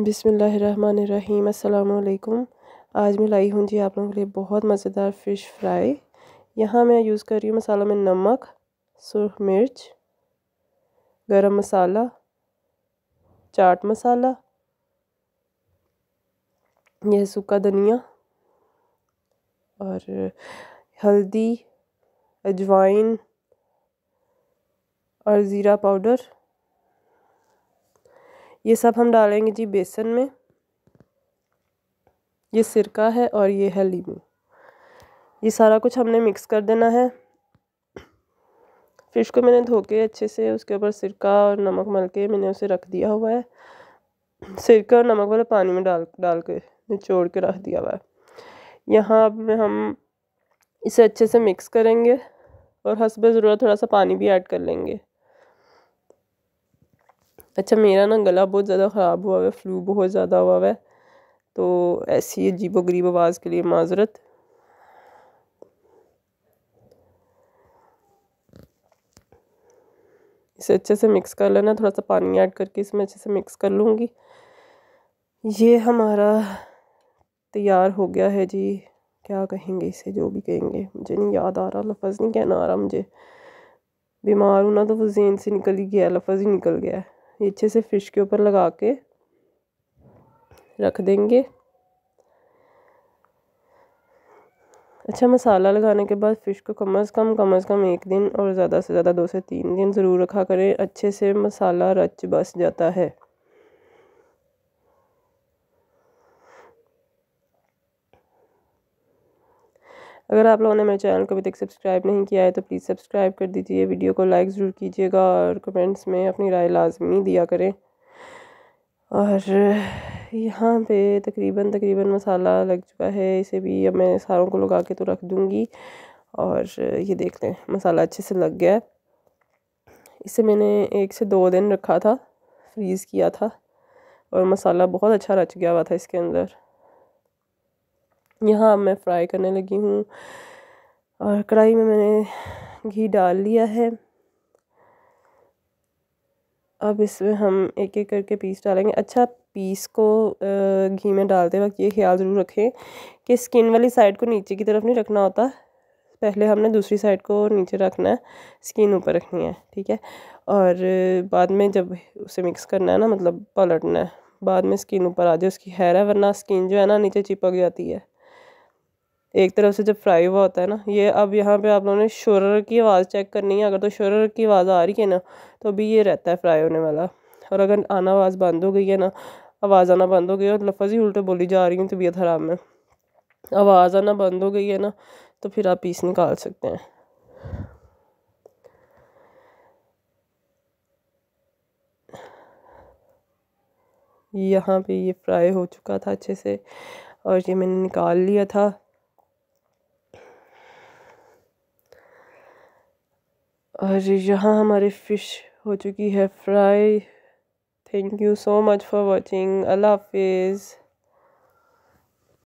बिसमीम अल्लाम आज मैं लाई हूँ जी आप लोगों के लिए बहुत मज़ेदार फ़िश फ्राई यहाँ मैं यूज़ कर रही हूँ मसालों में नमक सुरख मिर्च गरम मसाला चाट मसाला यह सूखा धनिया और हल्दी अजवाइन और ज़ीरा पाउडर ये सब हम डालेंगे जी बेसन में ये सिरका है और ये है लीमू ये सारा कुछ हमने मिक्स कर देना है फिश को मैंने धो के अच्छे से उसके ऊपर सिरका और नमक मल के मैंने उसे रख दिया हुआ है सिरका और नमक वाले पानी में डाल डाल के निचोड़ के रख दिया हुआ है यहाँ अब हम इसे अच्छे से मिक्स करेंगे और हंसबे ज़रूरत थोड़ा सा पानी भी ऐड कर लेंगे अच्छा मेरा ना गला बहुत ज़्यादा ख़राब हुआ हुआ है फ्लू बहुत ज़्यादा हुआ हुआ है तो ऐसी अजीब गरीब आवाज़ के लिए माजरत इसे अच्छे से मिक्स कर लेना थोड़ा सा पानी ऐड करके इसमें अच्छे से मिक्स कर लूँगी ये हमारा तैयार हो गया है जी क्या कहेंगे इसे जो भी कहेंगे मुझे नहीं याद आ रहा लफज नहीं कहना आ रहा मुझे बीमार हूँ ना तो वो जेन से निकल ही गया लफज ही निकल गया है अच्छे से फ़िश के ऊपर लगा के रख देंगे अच्छा मसाला लगाने के बाद फ़िश को कम अज़ कम कम अज़ कम एक दिन और ज़्यादा से ज़्यादा दो से तीन दिन ज़रूर रखा करें अच्छे से मसाला रच बस जाता है अगर आप लोगों ने मेरे चैनल को अभी तक सब्सक्राइब नहीं किया है तो प्लीज़ सब्सक्राइब कर दीजिए वीडियो को लाइक ज़रूर कीजिएगा और कमेंट्स में अपनी राय लाजमी दिया करें और यहाँ पे तकरीबन तकरीबन मसाला लग चुका है इसे भी अब मैं सारों को लगा के तो रख दूँगी और ये देख लें मसाला अच्छे से लग गया है इसे मैंने एक से दो दिन रखा था फ्रीज़ किया था और मसाला बहुत अच्छा रच गया हुआ था इसके अंदर यहाँ मैं फ्राई करने लगी हूँ और कढ़ाई में मैंने घी डाल लिया है अब इसमें हम एक एक करके पीस डालेंगे अच्छा पीस को घी में डालते वक्त ये ख्याल ज़रूर रखें कि स्किन वाली साइड को नीचे की तरफ नहीं रखना होता पहले हमने दूसरी साइड को नीचे रखना है स्किन ऊपर रखनी है ठीक है और बाद में जब उसे मिक्स करना है ना मतलब पलटना है बाद में स्किन ऊपर आ जाए उसकी हैर है वरना स्किन जो है ना नीचे चिपक जाती है एक तरफ से जब फ्राई हुआ होता है ना ये अब यहाँ पे आप लोगों ने शोरर की आवाज़ चेक करनी है अगर तो शोरर की आवाज़ आ रही है ना तो अभी ये रहता है फ्राई होने वाला और अगर आना आवाज़ बंद हो गई है ना आवाज़ आना बंद हो गई है लफज ही उल्टे बोली जा रही हूँ तबीयत हराम में आवाज़ आना बंद हो गई है ना तो फिर आप पीस निकाल सकते हैं यहाँ पे ये फ्राई हो चुका था अच्छे से और ये मैंने निकाल लिया था और यहाँ हमारे फ़िश हो चुकी है fry thank you so much for watching अल्लाह हाफिज़